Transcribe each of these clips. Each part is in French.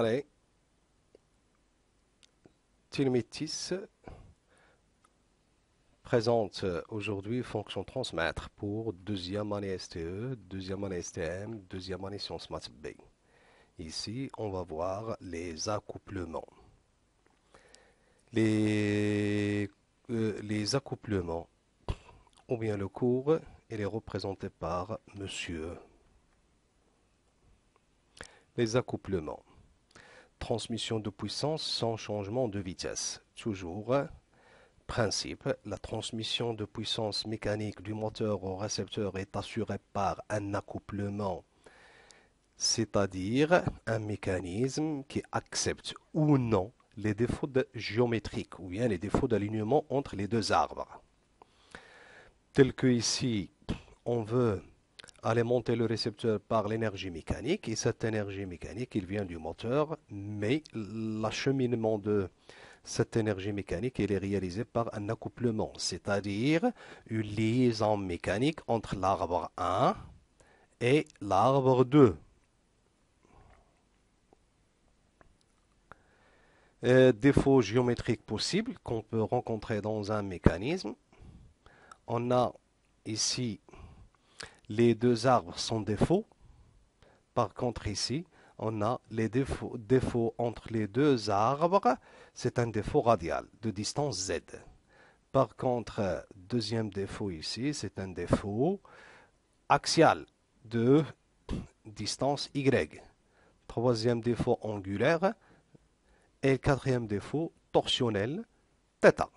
Allez. Métis présente aujourd'hui fonction transmettre pour deuxième année STE, deuxième année STM, deuxième année sciences Math B. Ici, on va voir les accouplements. Les, euh, les accouplements, ou bien le cours, il est représenté par monsieur. Les accouplements transmission de puissance sans changement de vitesse. Toujours, principe, la transmission de puissance mécanique du moteur au récepteur est assurée par un accouplement, c'est-à-dire un mécanisme qui accepte ou non les défauts géométriques ou bien les défauts d'alignement entre les deux arbres. Tel que ici, on veut monter le récepteur par l'énergie mécanique. Et cette énergie mécanique, il vient du moteur, mais l'acheminement de cette énergie mécanique, il est réalisé par un accouplement, c'est-à-dire une liaison mécanique entre l'arbre 1 et l'arbre 2. Euh, défaut géométrique possible qu'on peut rencontrer dans un mécanisme. On a ici les deux arbres sont défauts. Par contre, ici, on a les défauts, entre les deux arbres. C'est un défaut radial de distance Z. Par contre, euh, deuxième défaut ici, c'est un défaut axial de distance Y. Troisième défaut angulaire. Et quatrième défaut torsionnel, theta.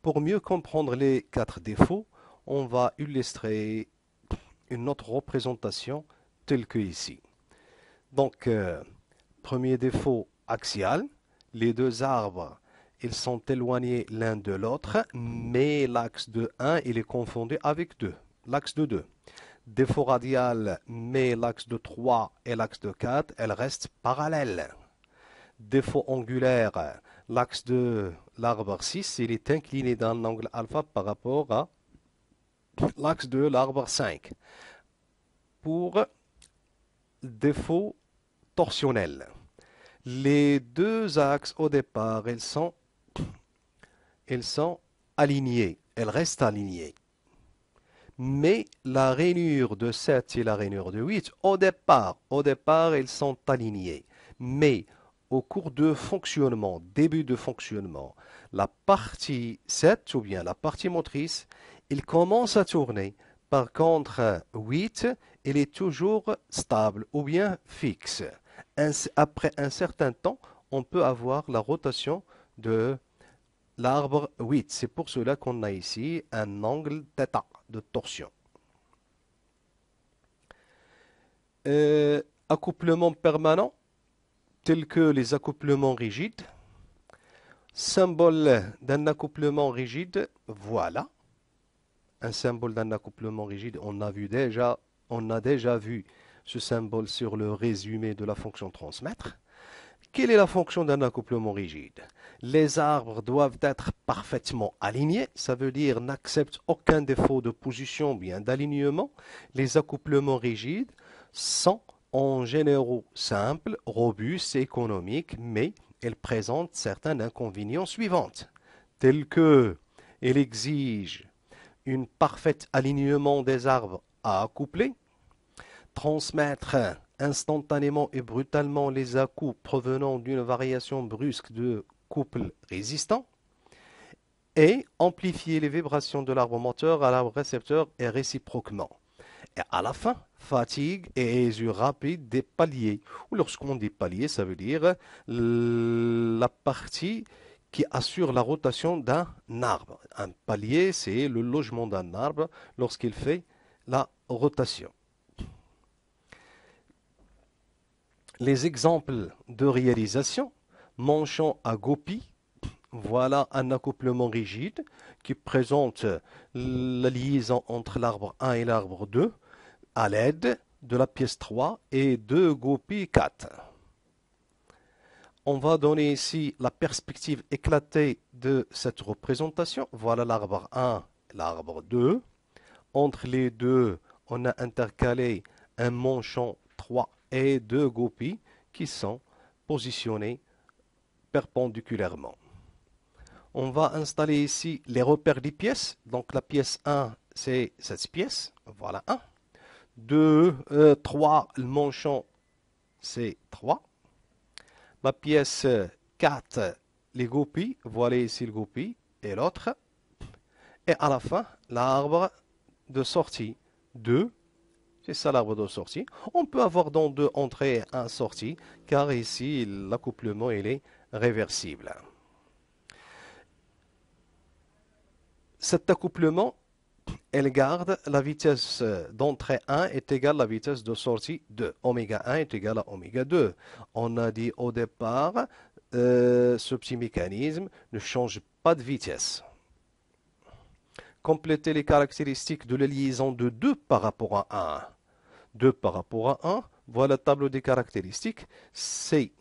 Pour mieux comprendre les quatre défauts, on va illustrer une autre représentation telle que ici. Donc, euh, premier défaut axial, les deux arbres, ils sont éloignés l'un de l'autre, mais l'axe de 1, il est confondu avec 2, l'axe de 2. Défaut radial, mais l'axe de 3 et l'axe de 4, elles restent parallèles. Défaut angulaire, l'axe de l'arbre 6, il est incliné dans l'angle alpha par rapport à l'axe de l'arbre 5 pour défaut torsionnel. Les deux axes au départ, elles sont, sont alignés, elles restent alignées. Mais la rainure de 7 et la rainure de 8, au départ, au départ, elles sont alignées Mais au cours de fonctionnement, début de fonctionnement, la partie 7 ou bien la partie motrice, il commence à tourner. Par contre, 8, il est toujours stable ou bien fixe. après un certain temps, on peut avoir la rotation de l'arbre 8. C'est pour cela qu'on a ici un angle θ de torsion. Euh, accouplement permanent, tel que les accouplements rigides. Symbole d'un accouplement rigide, voilà un symbole d'un accouplement rigide. On a, vu déjà, on a déjà vu ce symbole sur le résumé de la fonction transmettre. Quelle est la fonction d'un accouplement rigide Les arbres doivent être parfaitement alignés, ça veut dire n'acceptent aucun défaut de position bien d'alignement. Les accouplements rigides sont en général simples, robustes et économiques, mais elles présentent certains inconvénients suivants, tels que elles exigent une parfaite alignement des arbres à accoupler, transmettre instantanément et brutalement les accoups provenant d'une variation brusque de couple résistant, et amplifier les vibrations de l'arbre moteur à l'arbre récepteur et réciproquement. Et à la fin, fatigue et usure rapide des paliers. Ou lorsqu'on dit palier, ça veut dire la partie qui assure la rotation d'un arbre. Un palier, c'est le logement d'un arbre lorsqu'il fait la rotation. Les exemples de réalisation, manchon à Gopi, voilà un accouplement rigide qui présente la liaison entre l'arbre 1 et l'arbre 2 à l'aide de la pièce 3 et de Gopi 4 on va donner ici la perspective éclatée de cette représentation. Voilà l'arbre 1 l'arbre 2. Entre les deux, on a intercalé un manchon 3 et deux goupilles qui sont positionnés perpendiculairement. On va installer ici les repères des pièces. Donc la pièce 1, c'est cette pièce. Voilà 1. 2, 3, le manchon, c'est 3. La pièce 4, les goupilles, voilà ici le goupille et l'autre. Et à la fin, l'arbre de sortie 2, c'est ça l'arbre de sortie. On peut avoir dans deux entrées un sortie, car ici l'accouplement est réversible. Cet accouplement elle garde la vitesse euh, d'entrée 1 est égale à la vitesse de sortie 2. Oméga 1 est égale à oméga 2. On a dit au départ, euh, ce petit mécanisme ne change pas de vitesse. Complétez les caractéristiques de la liaison de 2 par rapport à 1. 2 par rapport à 1, voilà le tableau des caractéristiques. C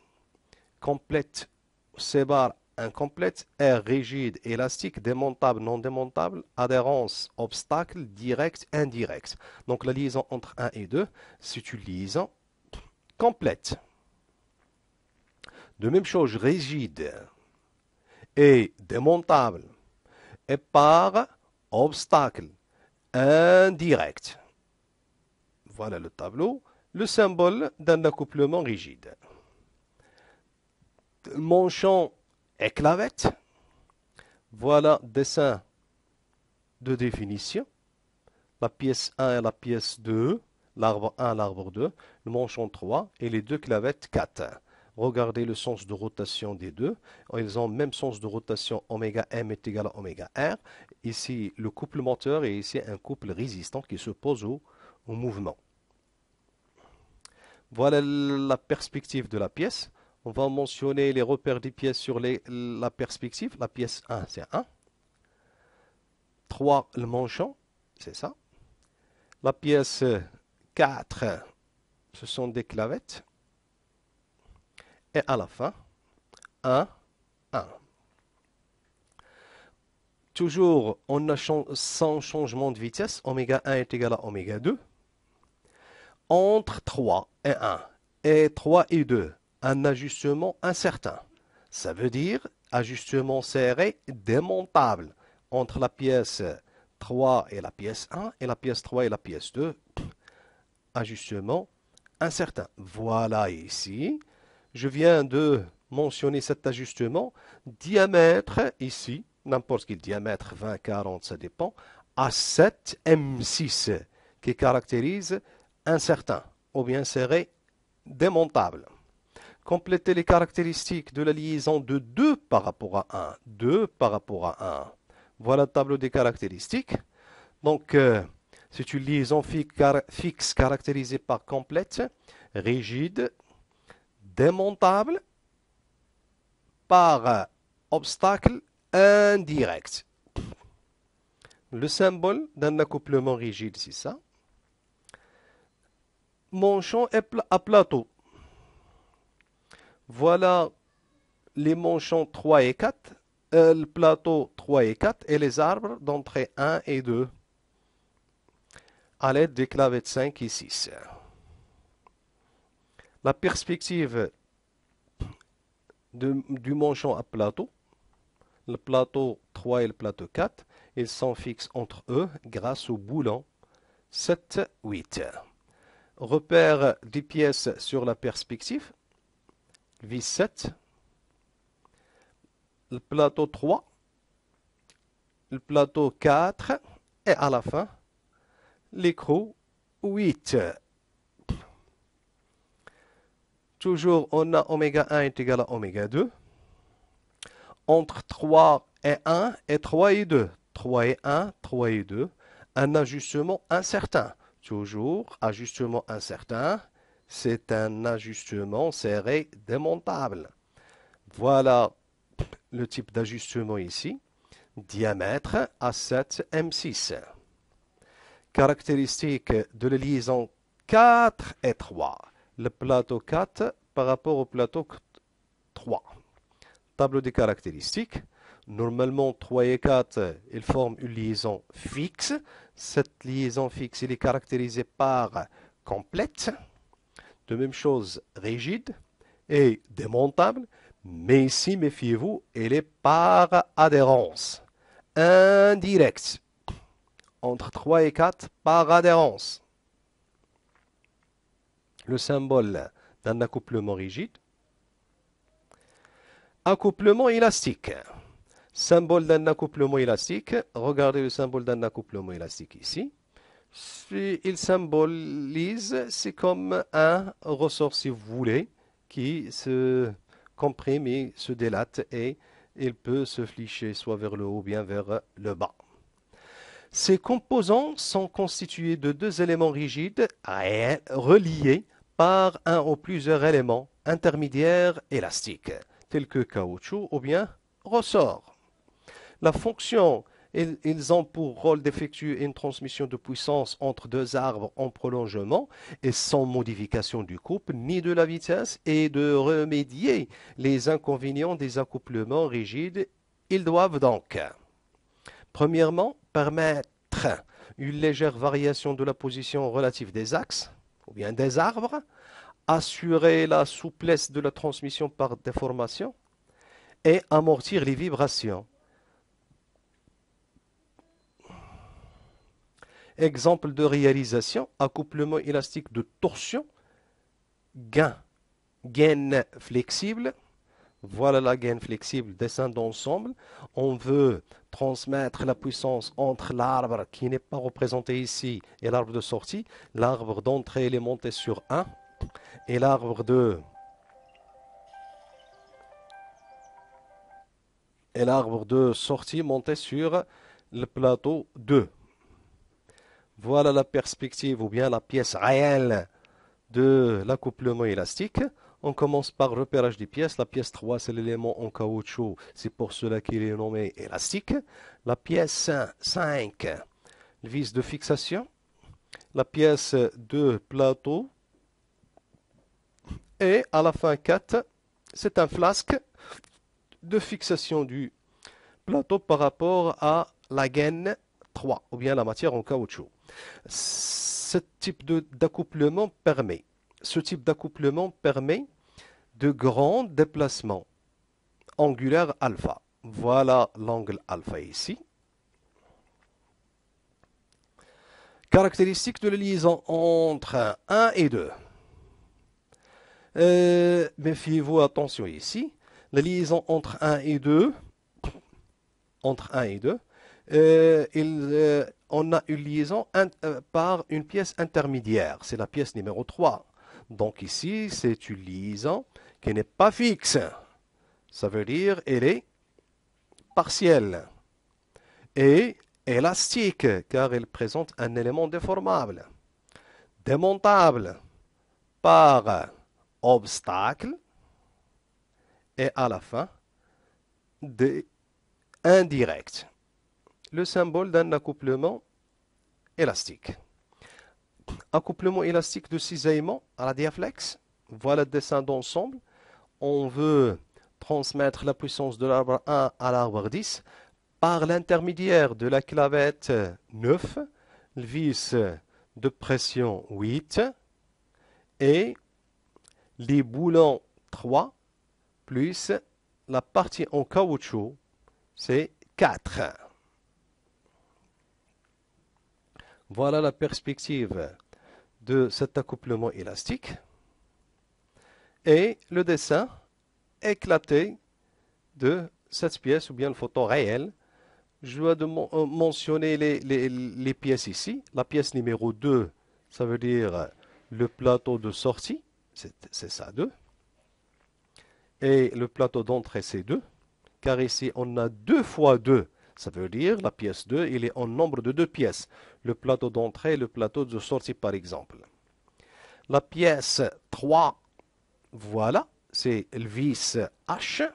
complète C barres incomplète, air rigide, élastique, démontable, non démontable, adhérence, obstacle, direct, indirect. Donc la liaison entre 1 et 2, c'est une liaison complète. De même chose, rigide et démontable et par obstacle indirect. Voilà le tableau, le symbole d'un accouplement rigide. Mon champ éclavette. Voilà dessin de définition. La pièce 1 et la pièce 2, l'arbre 1, l'arbre 2, le manchon 3 et les deux clavettes 4. Regardez le sens de rotation des deux. Ils ont le même sens de rotation oméga M est égal à oméga R. Ici, le couple moteur et ici, un couple résistant qui s'oppose au mouvement. Voilà la perspective de la pièce on va mentionner les repères des pièces sur les, la perspective. La pièce 1, c'est 1. 3, le manchon, c'est ça. La pièce 4, ce sont des clavettes. Et à la fin, 1, 1. Toujours, on a sans changement de vitesse, oméga 1 est égal à oméga 2. Entre 3 et 1, et 3 et 2, un ajustement incertain. Ça veut dire ajustement serré démontable entre la pièce 3 et la pièce 1 et la pièce 3 et la pièce 2. Ajustement incertain. Voilà ici. Je viens de mentionner cet ajustement. Diamètre ici, n'importe quel diamètre, 20, 40, ça dépend, à 7 M6 qui caractérise incertain ou bien serré démontable. Compléter les caractéristiques de la liaison de 2 par rapport à 1. 2 par rapport à 1. Voilà le tableau des caractéristiques. Donc, euh, c'est une liaison fixe caractérisée par complète, rigide, démontable, par euh, obstacle indirect. Le symbole d'un accouplement rigide, c'est ça. Mon champ est à plateau. Voilà les manchons 3 et 4, euh, le plateau 3 et 4 et les arbres d'entrée 1 et 2 à l'aide des clavettes 5 et 6. La perspective du manchon à plateau, le plateau 3 et le plateau 4, ils sont fixes entre eux grâce au boulon 7-8. Repère des pièces sur la perspective. V7, le plateau 3, le plateau 4 et à la fin, l'écrou 8. Toujours, on a oméga 1 est égal à oméga 2. Entre 3 et 1 et 3 et 2. 3 et 1, 3 et 2. Un ajustement incertain. Toujours, ajustement incertain c'est un ajustement serré démontable. Voilà le type d'ajustement ici. Diamètre A7 M6. Caractéristique de la liaison 4 et 3. Le plateau 4 par rapport au plateau 3. Tableau des caractéristiques. Normalement, 3 et 4, ils forment une liaison fixe. Cette liaison fixe, est caractérisée par complète de même chose rigide et démontable, mais ici, méfiez-vous, elle est par adhérence, Indirect. entre 3 et 4 par adhérence. Le symbole d'un accouplement rigide. Accouplement élastique. Symbole d'un accouplement élastique. Regardez le symbole d'un accouplement élastique ici il symbolise, c'est comme un ressort, si vous voulez, qui se comprime et se délate et il peut se flicher soit vers le haut ou bien vers le bas. Ces composants sont constitués de deux éléments rigides reliés par un ou plusieurs éléments intermédiaires élastiques, tels que caoutchouc ou bien ressort. La fonction ils, ont pour rôle d'effectuer une transmission de puissance entre deux arbres en prolongement et sans modification du couple ni de la vitesse et de remédier les inconvénients des accouplements rigides. Ils doivent donc, premièrement, permettre une légère variation de la position relative des axes ou bien des arbres, assurer la souplesse de la transmission par déformation et amortir les vibrations. Exemple de réalisation, accouplement élastique de torsion, gain, gain flexible. Voilà la gaine flexible, dessin d'ensemble. On veut transmettre la puissance entre l'arbre qui n'est pas représenté ici et l'arbre de sortie. L'arbre d'entrée est monté sur 1 et l'arbre de et l'arbre de sortie monté sur le plateau 2. Voilà la perspective ou bien la pièce réelle de l'accouplement élastique. On commence par repérage des pièces. La pièce 3, c'est l'élément en caoutchouc. C'est pour cela qu'il est nommé élastique. La pièce 5, vis de fixation. La pièce 2, plateau. Et à la fin 4, c'est un flasque de fixation du plateau par rapport à la gaine 3, ou bien la matière en caoutchouc. Ce type d'accouplement permet, ce type d'accouplement permet de grands déplacements angulaires alpha. Voilà l'angle alpha ici. Caractéristique de la liaison entre 1 et 2. Euh, méfiez-vous, attention ici. La liaison entre 1 et 2, entre 1 et 2, euh, il, euh, on a une liaison euh, par une pièce intermédiaire. C'est la pièce numéro 3. Donc ici, c'est une liaison qui n'est pas fixe. Ça veut dire qu'elle est partielle et élastique, car elle présente un élément déformable, démontable par obstacle et à la fin des indirects. Le symbole d'un accouplement élastique. Accouplement élastique de cisaillement à la diaflex. Voilà le dessin d'ensemble. On veut transmettre la puissance de l'arbre 1 à l'arbre 10 par l'intermédiaire de la clavette 9, le vis de pression 8 et les boulons 3 plus la partie en caoutchouc, c'est 4. Voilà la perspective de cet accouplement élastique. Et le dessin éclaté de cette pièce ou bien le photo réel. Je dois euh, mentionner les, les pièces ici. La pièce numéro 2, ça veut dire le plateau de sortie, c'est ça 2. Et le plateau d'entrée, c'est 2. Car ici, on a 2 fois 2 ça veut dire la pièce 2, il est en nombre de deux pièces, le plateau d'entrée et le plateau de sortie par exemple. La pièce 3, voilà, c'est le vis H.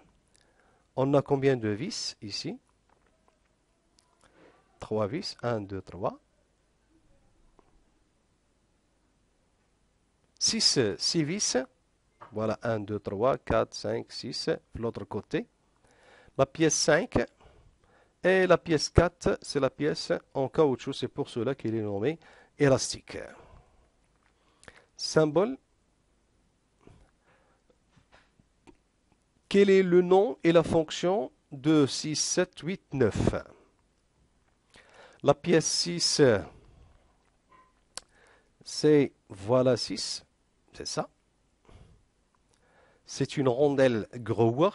On a combien de vis ici 3 vis, 1, 2, 3. 6, 6 vis. Voilà, 1, 2, 3, 4, 5, 6. L'autre côté. La pièce 5, et la pièce 4, c'est la pièce en caoutchouc, c'est pour cela qu'elle est nommée élastique. Symbole. Quel est le nom et la fonction de 6, 7, 8, 9 La pièce 6, c'est voilà 6, c'est ça. C'est une rondelle grower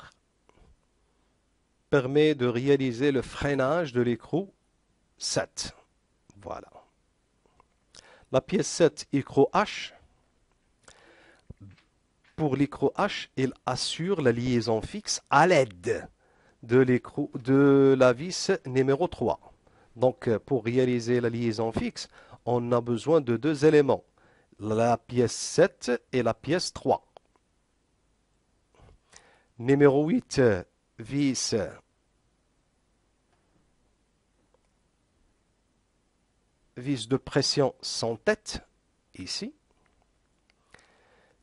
permet de réaliser le freinage de l'écrou 7. Voilà. La pièce 7, écrou H. Pour l'écrou H, il assure la liaison fixe à l'aide de, de la vis numéro 3. Donc, euh, pour réaliser la liaison fixe, on a besoin de deux éléments, la pièce 7 et la pièce 3. Numéro 8, euh, vis vis de pression sans tête, ici.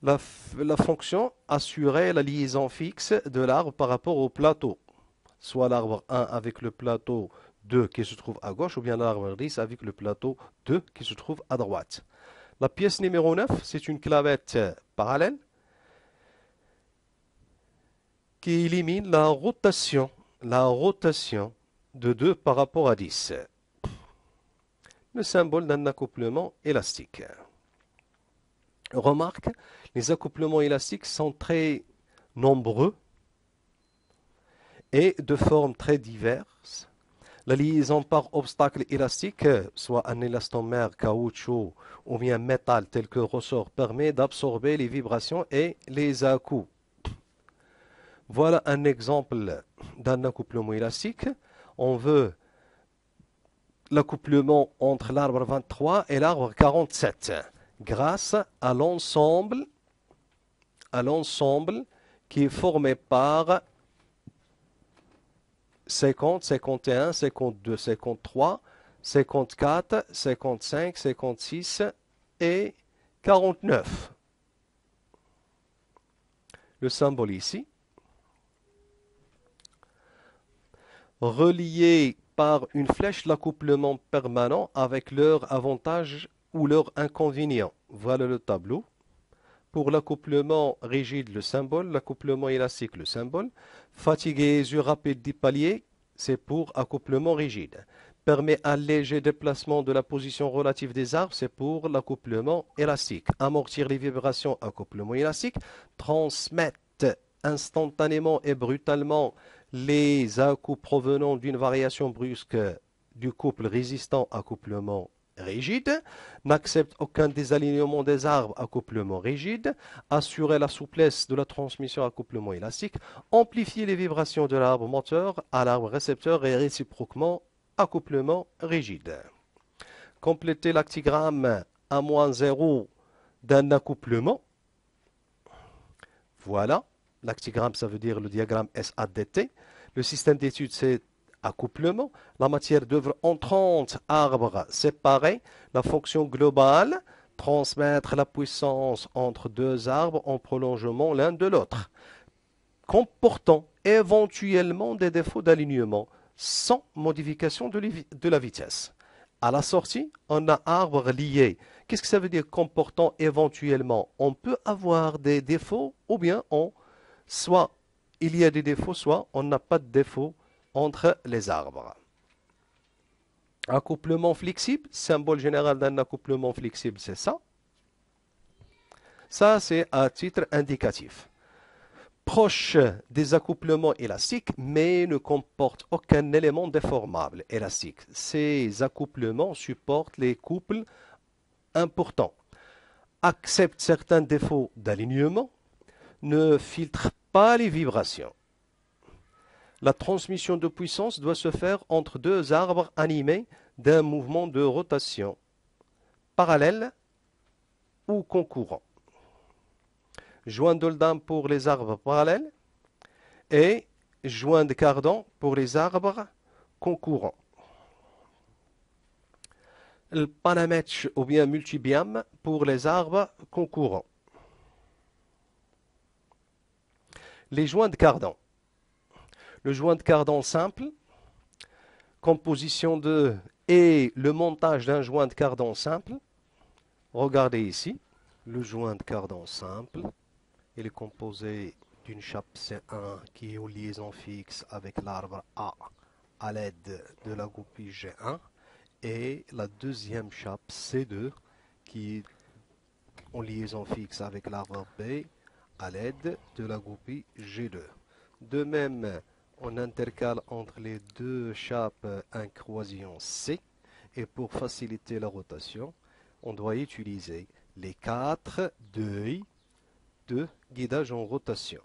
La, fonction assurait la liaison fixe de l'arbre par rapport au plateau, soit l'arbre 1 avec le plateau 2 qui se trouve à gauche, ou bien l'arbre 10 avec le plateau 2 qui se trouve à droite. La pièce numéro 9, c'est une clavette parallèle qui élimine la rotation, la rotation de 2 par rapport à 10 le symbole d'un accouplement élastique. Remarque, les accouplements élastiques sont très nombreux et de formes très diverses. La liaison par obstacle élastique, soit un élastomère, caoutchouc ou bien métal tel que ressort, permet d'absorber les vibrations et les à Voilà un exemple d'un accouplement élastique. On veut l'accouplement entre l'arbre 23 et l'arbre 47 grâce à l'ensemble à l'ensemble qui est formé par 50, 51, 52, 53, 54, 55, 56 et 49. Le symbole ici. Relié par une flèche l'accouplement permanent avec leurs avantages ou leurs inconvénients. Voilà le tableau. Pour l'accouplement rigide, le symbole. L'accouplement élastique, le symbole. les yeux rapides des paliers, c'est pour accouplement rigide. Permet un léger déplacement de la position relative des arbres, c'est pour l'accouplement élastique. Amortir les vibrations, accouplement élastique. Transmettre instantanément et brutalement les accoups provenant d'une variation brusque du couple résistant accouplement rigide, n'accepte aucun désalignement des arbres accouplement rigide, assurer la souplesse de la transmission accouplement élastique, amplifier les vibrations de l'arbre moteur à l'arbre récepteur et réciproquement accouplement rigide. Compléter l'actigramme à moins zéro d'un accouplement. Voilà. L'actigramme, ça veut dire le diagramme SADT. Le système d'étude, c'est accouplement. La matière d'œuvre en 30 arbres séparés. La fonction globale, transmettre la puissance entre deux arbres en prolongement l'un de l'autre, comportant éventuellement des défauts d'alignement sans modification de, la vitesse. À la sortie, on a arbre lié. Qu'est-ce que ça veut dire comportant éventuellement On peut avoir des défauts ou bien on soit il y a des défauts, soit on n'a pas de défauts entre les arbres. Accouplement flexible, symbole général d'un accouplement flexible, c'est ça. Ça, c'est à titre indicatif. Proche des accouplements élastiques, mais ne comporte aucun élément déformable élastique. Ces accouplements supportent les couples importants, acceptent certains défauts d'alignement, ne filtre pas les vibrations. La transmission de puissance doit se faire entre deux arbres animés d'un mouvement de rotation, parallèle ou concourant. Joint dame pour les arbres parallèles et joint de Cardan pour les arbres concourants. Le ou bien multibiam pour les arbres concurrents. les joints de cardan. Le joint de cardan simple, composition de et le montage d'un joint de cardan simple. Regardez ici, le joint de cardan simple. Il est composé d'une chape C1 qui est en liaison fixe avec l'arbre A à l'aide de la goupille G1 et la deuxième chape C2 qui est en liaison fixe avec l'arbre B à l'aide de la goupille G2. De même, on intercale entre les deux chapes un croisillon C et pour faciliter la rotation, on doit utiliser les quatre deuils de guidage en rotation.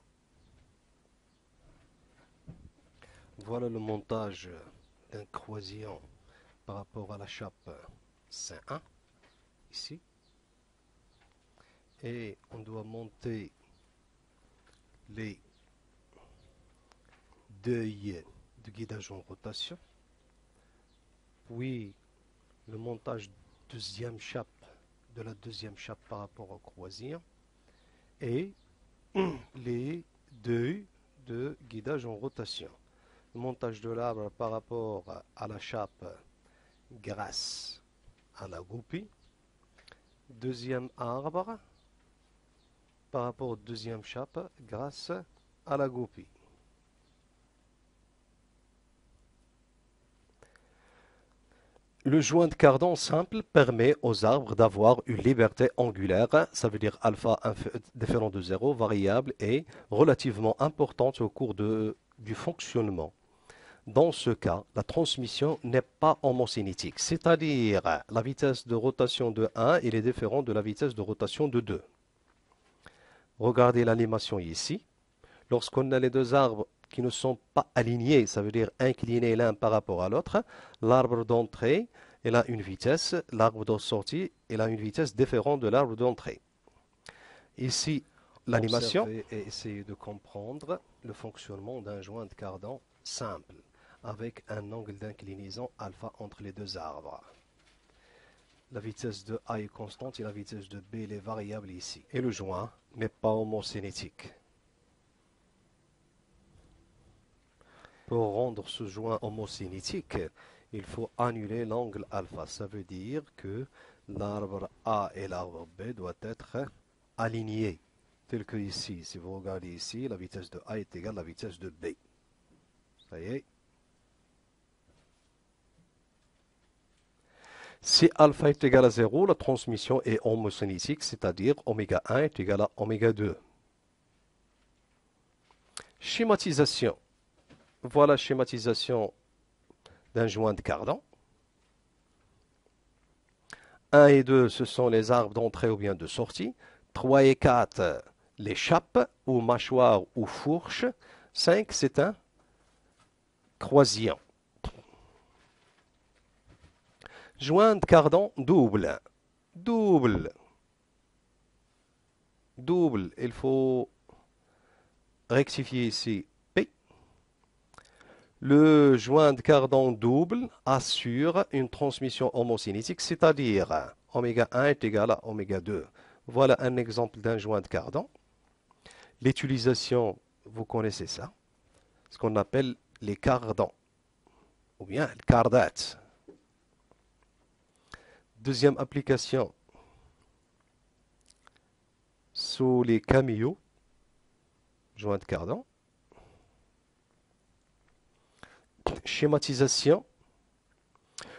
Voilà le montage d'un croisillon par rapport à la chape C1, ici. Et on doit monter les deuils de guidage en rotation, puis le montage deuxième chape de la deuxième chape par rapport au croisir et les deuils de guidage en rotation. Le montage de l'arbre par rapport à la chape grâce à la goupille. Deuxième arbre par rapport au deuxième chape grâce à la goupille. Le joint de cardan simple permet aux arbres d'avoir une liberté angulaire, ça veut dire alpha différent de 0, variable et relativement importante au cours de, du fonctionnement. Dans ce cas, la transmission n'est pas homocinétique, c'est-à-dire la vitesse de rotation de 1 est différente de la vitesse de rotation de 2. Regardez l'animation ici. Lorsqu'on a les deux arbres qui ne sont pas alignés, ça veut dire inclinés l'un par rapport à l'autre, l'arbre d'entrée, a une vitesse, l'arbre de sortie, a une vitesse différente de l'arbre d'entrée. Ici, l'animation. Et essayer de comprendre le fonctionnement d'un joint de cardan simple, avec un angle d'inclinaison alpha entre les deux arbres. La vitesse de A est constante et la vitesse de B est variable ici. Et le joint mais pas homocinétique. Pour rendre ce joint homocinétique, il faut annuler l'angle alpha. Ça veut dire que l'arbre A et l'arbre B doivent être alignés, tel que ici. Si vous regardez ici, la vitesse de A est égale à la vitesse de B. Ça y est Si alpha est égal à 0, la transmission est homocinétique, c'est-à-dire oméga 1 est égal à oméga 2. Schématisation. Voilà la schématisation d'un joint de cardan. 1 et 2, ce sont les arbres d'entrée ou bien de sortie. 3 et 4, les chapes ou mâchoires ou fourches. 5, c'est un croisillon. joint de cardon, double. Double. Double. Il faut rectifier ici P. Le joint de cardon double assure une transmission homocinétique, c'est-à-dire oméga 1 est égal à oméga 2. Voilà un exemple d'un joint de cardon. L'utilisation, vous connaissez ça, ce qu'on appelle les cardons, ou bien les cardates. Deuxième application sous les caméos, joint de cardan. Schématisation.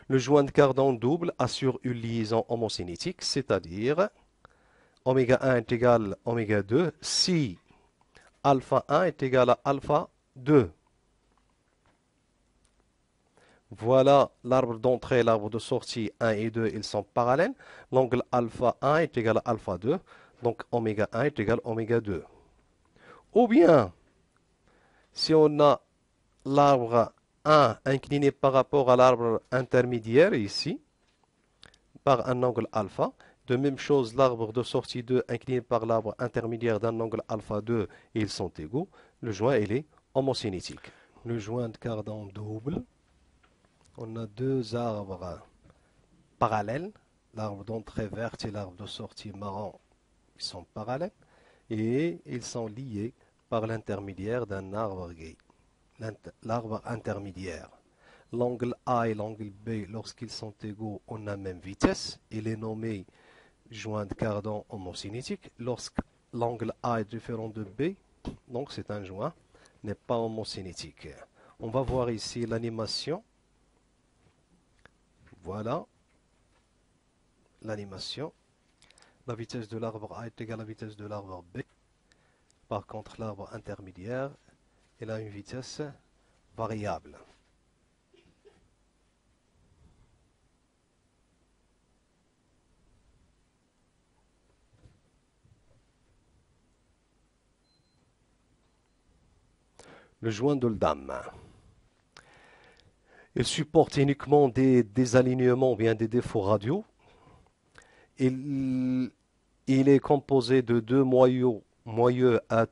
Le joint de cardan double assure une liaison homocinétique, c'est-à-dire oméga 1 est égal à oméga 2 si alpha 1 est égal à alpha 2. Voilà l'arbre d'entrée l'arbre de sortie 1 et 2, ils sont parallèles. L'angle alpha 1 est égal à alpha 2, donc oméga 1 est égal à oméga 2. Ou bien, si on a l'arbre 1 incliné par rapport à l'arbre intermédiaire ici, par un angle alpha, de même chose, l'arbre de sortie 2 incliné par l'arbre intermédiaire d'un angle alpha 2, ils sont égaux. Le joint, est homocinétique. Le joint de cardan double on a deux arbres parallèles. L'arbre d'entrée verte et l'arbre de sortie marron, ils sont parallèles et ils sont liés par l'intermédiaire d'un arbre gay, l'arbre intermédiaire. L'angle A et l'angle B, lorsqu'ils sont égaux, on a même vitesse. Il est nommé joint de cardan homocinétique. Lorsque l'angle A est différent de B, donc c'est un joint, n'est pas homocinétique. On va voir ici l'animation voilà l'animation. La vitesse de l'arbre A est égale à la vitesse de l'arbre B. Par contre, l'arbre intermédiaire, il a une vitesse variable. Le joint de l'dame. Il supporte uniquement des, désalignements ou bien des défauts radio. Il, est composé de deux moyaux, moyeux à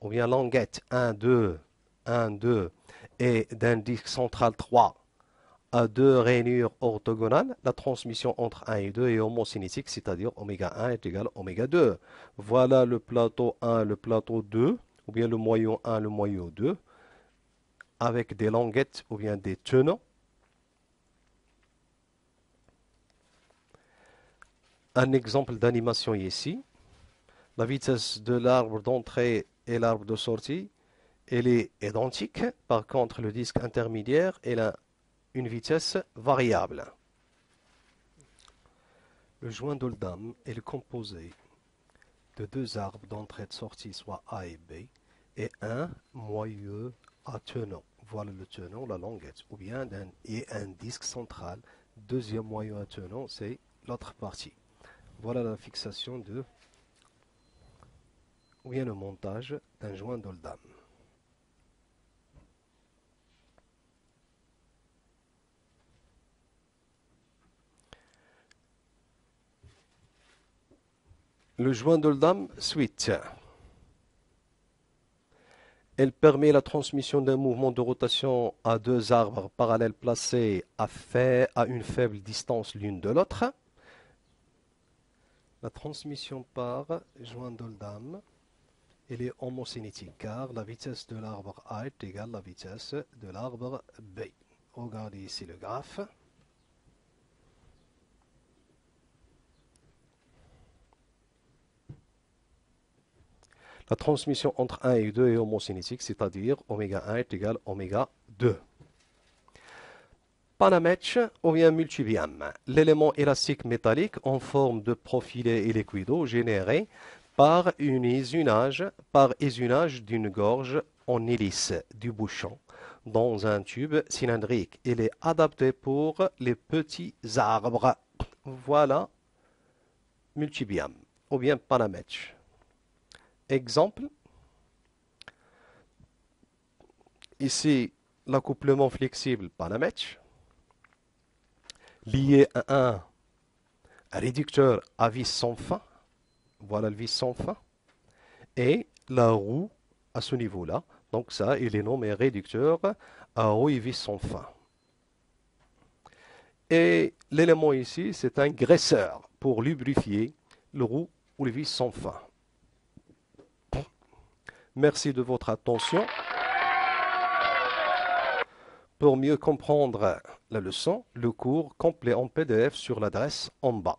ou bien languette 1, 2, 1, 2 et d'un disque central 3 à deux rainures orthogonales, la transmission entre 1 et 2 est homocinétique, c'est-à-dire oméga 1 est égal à oméga 2. Voilà le plateau 1, le plateau 2, ou bien le moyeu 1, le moyeu 2 avec des languettes ou bien des tenons. Un exemple d'animation ici. La vitesse de l'arbre d'entrée et l'arbre de sortie, elle est identique. Par contre, le disque intermédiaire, a une vitesse variable. Le joint d'Oldham est composé de deux arbres d'entrée et de sortie, soit A et B, et un moyeu voilà le tenant, la languette, ou bien d'un, et un disque central. Deuxième moyen à tenon, c'est l'autre partie. Voilà la fixation de, ou bien le montage d'un joint d'oldam. Le joint d'oldam suite. Elle permet la transmission d'un mouvement de rotation à deux arbres parallèles placés à, une faible distance l'une de l'autre. La transmission par joint d'Oldham, est homocinétique car la vitesse de l'arbre A est égale à la vitesse de l'arbre B. Regardez ici le graphe. la transmission entre 1 et 2 est homocinétique, c'est-à-dire oméga 1 est égal à oméga 2. Panamech ou bien multibiam, l'élément élastique métallique en forme de profilé et généré par un isunage, par d'une gorge en hélice du bouchon dans un tube cylindrique. Il est adapté pour les petits arbres. Voilà multibiam ou bien panamech. Exemple, ici l'accouplement flexible match lié à un réducteur à vis sans fin, voilà le vis sans fin, et la roue à ce niveau-là. Donc ça, il est nommé réducteur à roue et vis sans fin. Et l'élément ici, c'est un graisseur pour lubrifier le roue ou le vis sans fin. Merci de votre attention. Pour mieux comprendre la leçon, le cours complet en PDF sur l'adresse en bas.